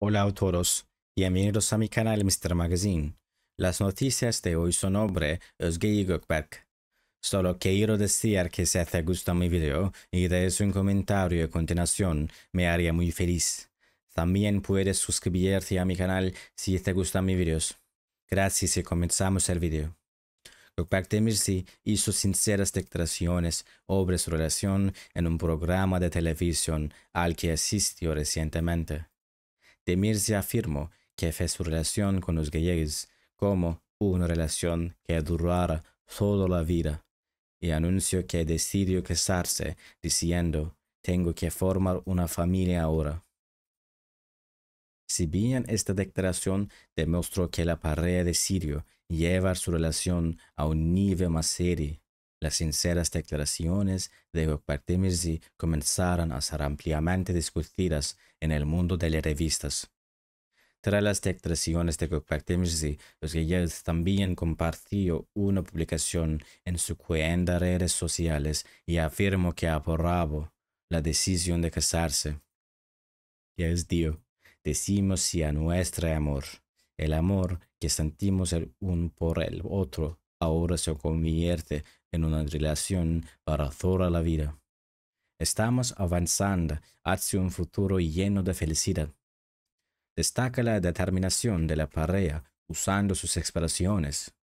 Hola autoros y bienvenidos a mi canal Mr. Magazine. Las noticias de hoy son sobre Özge Gökberk. Solo quiero decir que si te gusta mi video y dejes un comentario a continuación, me haría muy feliz. También puedes suscribirte a mi canal si te gustan mis videos. Gracias y comenzamos el video. de Demirci hizo sinceras declaraciones sobre su relación en un programa de televisión al que asistió recientemente de afirmó que fue su relación con los gallegos como una relación que durara toda la vida, y anunció que decidió casarse, diciendo, tengo que formar una familia ahora. Si bien esta declaración demostró que la pareja Sirio llevar su relación a un nivel más serio, las sinceras declaraciones de y comenzaron a ser ampliamente discutidas en el mundo de las revistas. Tras las declaraciones de los Özgeyel también compartió una publicación en su cuenta de redes sociales y afirmó que aporraba la decisión de casarse. Y es Dios, decimos si a nuestro amor, el amor que sentimos el uno por el otro ahora se convierte en una relación para toda la vida. Estamos avanzando hacia un futuro lleno de felicidad. Destaca la determinación de la pareja usando sus expresiones.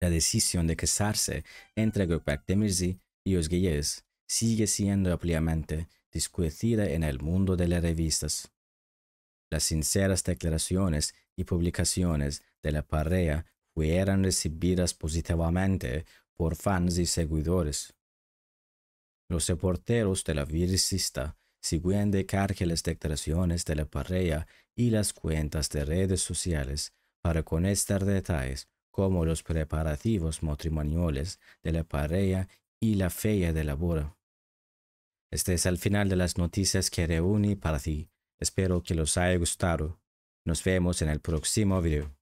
La decisión de casarse entre Gopak Demirci y Özgeyiz sigue siendo ampliamente discutida en el mundo de las revistas. Las sinceras declaraciones y publicaciones de la pareja fueran recibidas positivamente por fans y seguidores. Los reporteros de la Virisista siguen de carga las declaraciones de la pareja y las cuentas de redes sociales para conocer detalles como los preparativos matrimoniales de la pareja y la fecha de la boda. Este es el final de las noticias que reúne para ti. Espero que los haya gustado. Nos vemos en el próximo video.